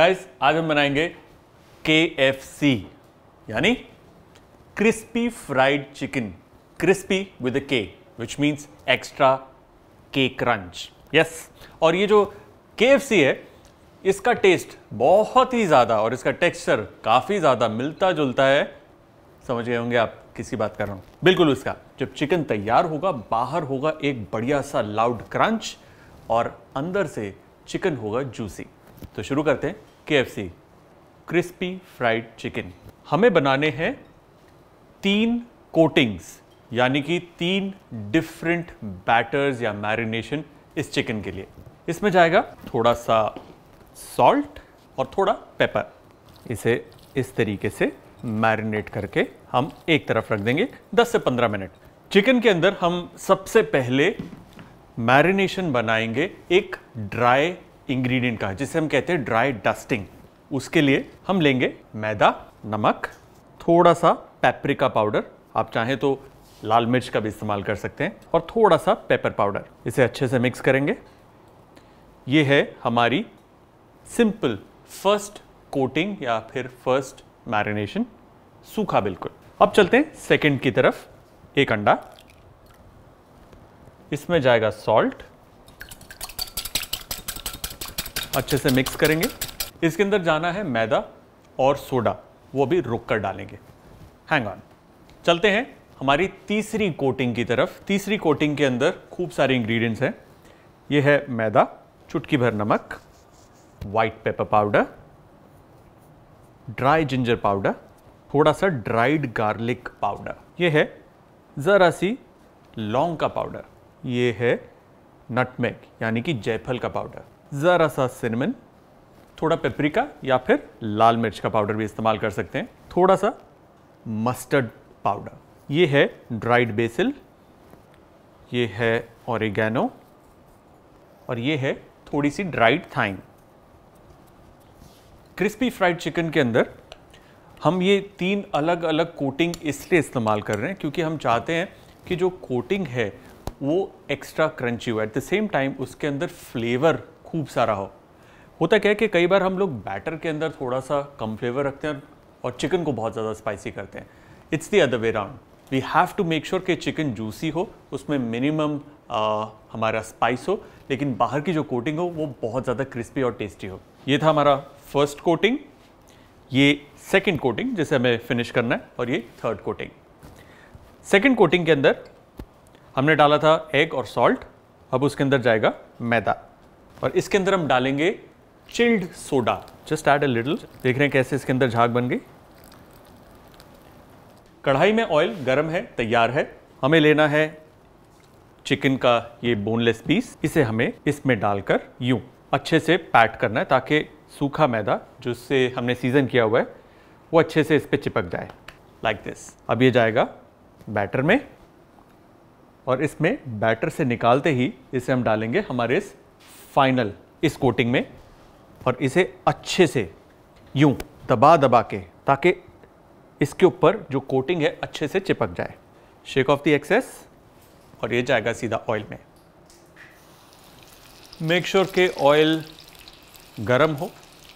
guys आज हम बनाएंगे के एफ सी यानी crispy fried chicken crispy with K which means extra K crunch yes और ये जो के एफ सी है इसका टेस्ट बहुत ही ज़्यादा और इसका टेक्सचर काफ़ी ज़्यादा मिलता जुलता है समझ गए होंगे आप किसी बात कर रहा हूँ बिल्कुल उसका जब चिकन तैयार होगा बाहर होगा एक बढ़िया सा लाउड क्रंच और अंदर से चिकन होगा जूसी तो शुरू करते हैं के क्रिस्पी फ्राइड चिकन हमें बनाने हैं तीन कोटिंग्स यानी कि तीन डिफरेंट बैटर्स या मैरिनेशन इस चिकन के लिए इसमें जाएगा थोड़ा सा सॉल्ट और थोड़ा पेपर इसे इस तरीके से मैरिनेट करके हम एक तरफ रख देंगे 10 से 15 मिनट चिकन के अंदर हम सबसे पहले मैरिनेशन बनाएंगे एक ड्राई इंग्रेडिएंट का है जिसे हम कहते हैं ड्राई डस्टिंग उसके लिए हम लेंगे मैदा नमक थोड़ा सा पेपरिका पाउडर आप चाहें तो लाल मिर्च का भी इस्तेमाल कर सकते हैं और थोड़ा सा पेपर पाउडर इसे अच्छे से मिक्स करेंगे ये है हमारी सिंपल फर्स्ट कोटिंग या फिर फर्स्ट मैरिनेशन सूखा बिल्कुल अब चलते हैं सेकंड की तरफ एक अंडा इसमें जाएगा सॉल्ट अच्छे से मिक्स करेंगे इसके अंदर जाना है मैदा और सोडा वो भी रुक कर डालेंगे हैंग ऑन चलते हैं हमारी तीसरी कोटिंग की तरफ तीसरी कोटिंग के अंदर खूब सारे इंग्रेडिएंट्स हैं ये है मैदा चुटकी भर नमक white pepper powder dry ginger powder थोड़ा सा ड्राइड गार्लिक पाउडर ये है ज़रा सी लौंग का पाउडर ये है नटमेग यानी कि जयफल का पाउडर ज़रा सा सिनेमन थोड़ा पेपरिका या फिर लाल मिर्च का पाउडर भी इस्तेमाल कर सकते हैं थोड़ा सा मस्टर्ड पाउडर ये है ड्राइड बेसिल ये है औरगैनो और ये है थोड़ी सी dried thyme crispy fried chicken के अंदर हम ये तीन अलग अलग कोटिंग इसलिए इस्तेमाल कर रहे हैं क्योंकि हम चाहते हैं कि जो कोटिंग है वो एक्स्ट्रा क्रंची हो एट द सेम टाइम उसके अंदर फ्लेवर खूब सारा हो होता क्या है कि कई बार हम लोग बैटर के अंदर थोड़ा सा कम फ्लेवर रखते हैं और चिकन को बहुत ज़्यादा स्पाइसी करते हैं it's the other way round we have to make sure कि चिकन जूसी हो उसमें मिनिमम हमारा स्पाइस हो लेकिन बाहर की जो कोटिंग हो वो बहुत ज़्यादा क्रिस्पी और टेस्टी हो ये था हमारा फर्स्ट कोटिंग ये सेकेंड कोटिंग जिसे हमें फिनिश करना है और ये थर्ड कोटिंग सेकेंड कोटिंग के अंदर हमने डाला था एग और सॉल्ट अब उसके अंदर जाएगा मैदा और इसके अंदर हम डालेंगे chilled soda just add a little देख रहे हैं कैसे इसके अंदर झाग बन गई कढ़ाई में ऑयल गर्म है तैयार है हमें लेना है चिकन का ये बोनलेस पीस इसे हमें इसमें डालकर यूं अच्छे से पैट करना है ताकि सूखा मैदा इससे हमने सीज़न किया हुआ है वो अच्छे से इस पर चिपक जाए लाइक like दिस अब ये जाएगा बैटर में और इसमें बैटर से निकालते ही इसे हम डालेंगे हमारे इस फाइनल इस कोटिंग में और इसे अच्छे से यूं दबा दबा के ताकि इसके ऊपर जो कोटिंग है अच्छे से चिपक जाए शेक ऑफ द एक्सेस और ये जाएगा सीधा ऑयल में मेक श्योर sure के ऑयल गर्म हो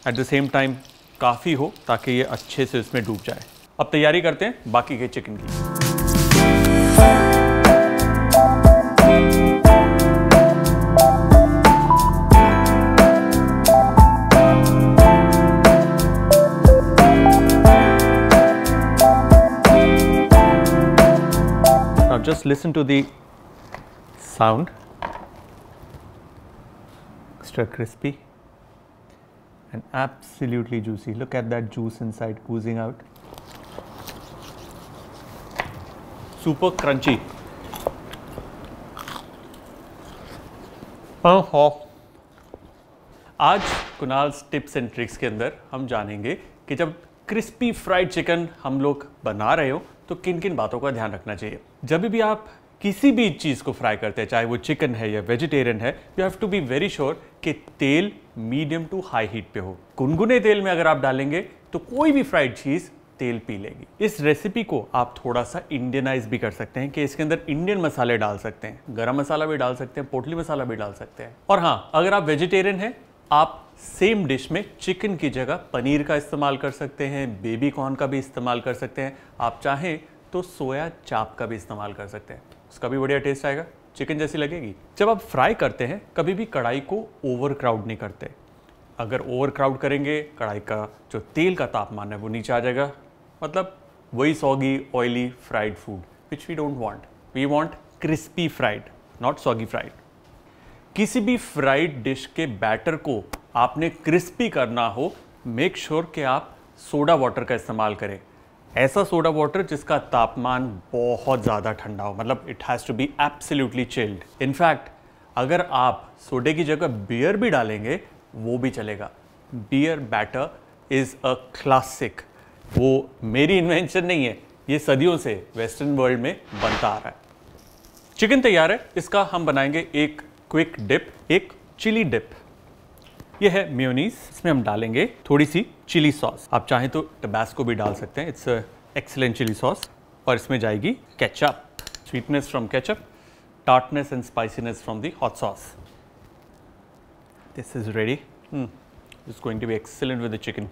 एट द सेम टाइम काफ़ी हो ताकि ये अच्छे से इसमें डूब जाए अब तैयारी करते हैं बाकी के चिकन की just listen to the sound extra crispy and absolutely juicy look at that juice inside oozing out super crunchy oh ho आज कुनाल्स टिप्स एंड ट्रिक्स के अंदर हम जानेंगे कि जब क्रिस्पी फ्राइड चिकन हम लोग बना रहे हो तो किन किन बातों का ध्यान रखना चाहिए जब भी आप किसी भी चीज़ को फ्राई करते हैं चाहे वो चिकन है या वेजिटेरियन है you have to be very sure कि तेल मीडियम टू हाई हीट पे हो गुनगुने तेल में अगर आप डालेंगे तो कोई भी फ्राइड चीज़ तेल पी लेगी इस रेसिपी को आप थोड़ा सा इंडियनाइज भी कर सकते हैं कि इसके अंदर इंडियन मसाले डाल सकते हैं गरम मसाला भी डाल सकते हैं पोटली मसाला भी डाल सकते हैं और हाँ अगर आप वेजिटेरियन हैं आप सेम डिश में चिकन की जगह पनीर का इस्तेमाल कर सकते हैं बेबी कॉर्न का भी इस्तेमाल कर सकते हैं आप चाहें तो सोया चाप का भी इस्तेमाल कर सकते हैं उसका भी बढ़िया टेस्ट आएगा चिकन जैसी लगेगी जब आप फ्राई करते हैं कभी भी कढ़ाई को ओवर क्राउड नहीं करते अगर ओवर क्राउड करेंगे कढ़ाई का जो तेल का तापमान है वो नीचे आ जाएगा मतलब वही soggy oily fried food which we don't want we want crispy fried not soggy fried किसी भी फ्राइड डिश के बैटर को आपने क्रिस्पी करना हो मेक श्योर sure कि आप सोडा वाटर का इस्तेमाल करें ऐसा सोडा वाटर जिसका तापमान बहुत ज़्यादा ठंडा हो मतलब it has to be absolutely chilled in fact अगर आप सोडे की जगह बियर भी डालेंगे वो भी चलेगा beer batter is a classic वो मेरी इन्वेंशन नहीं है ये सदियों से वेस्टर्न वर्ल्ड में बनता आ रहा है चिकन तैयार है इसका हम बनाएंगे एक क्विक डिप एक चिली डिप ये है म्योनीस इसमें हम डालेंगे थोड़ी सी चिली सॉस आप चाहें तो टबैस्को भी डाल सकते हैं इट्स एक्सलेंट चिली सॉस और इसमें जाएगी ketchup sweetness from ketchup tartness and spiciness from the hot sauce this is ready it's going to be excellent with the chicken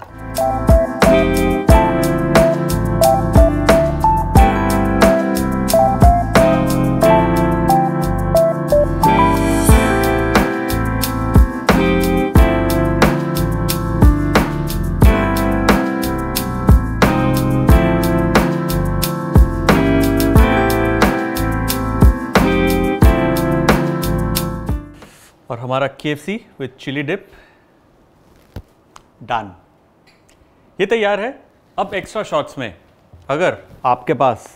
हमारा के विथ चिली डिप डन ये तैयार है अब एक्स्ट्रा शॉट्स में अगर आपके पास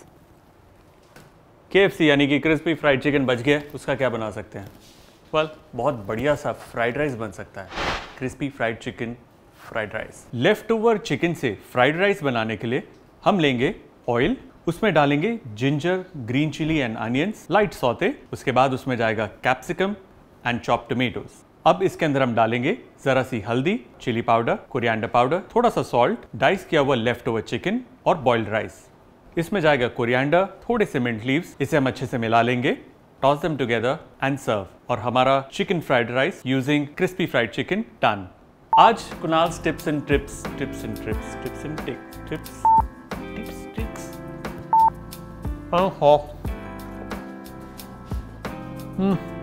के यानी कि क्रिस्पी फ्राइड चिकन बच गया उसका क्या बना सकते हैं वेल well, बहुत बढ़िया सा फ्राइड राइस बन सकता है crispy fried chicken fried rice left over chicken से फ्राइड राइस बनाने के लिए हम लेंगे ऑयल उसमें डालेंगे ginger green chilli and onions light saute उसके बाद उसमें जाएगा कैप्सिकम एंड चॉप टोमेटोज अब इसके अंदर हम डालेंगे जरा सी हल्दी चिली पाउडर कोरिएंडर पाउडर थोड़ा सा सॉल्ट डाइस किया हुआ लेफ्ट ओवर चिकन और बॉइल्ड राइस इसमें जाएगा कोरिएंडर थोड़े से मिंट लीव्स इसे हम अच्छे से मिला लेंगे toss them together and serve और हमारा chicken fried rice using crispy fried chicken टन आज Kunal tips and trips tips and trips tips and tips tips tips tricks hmm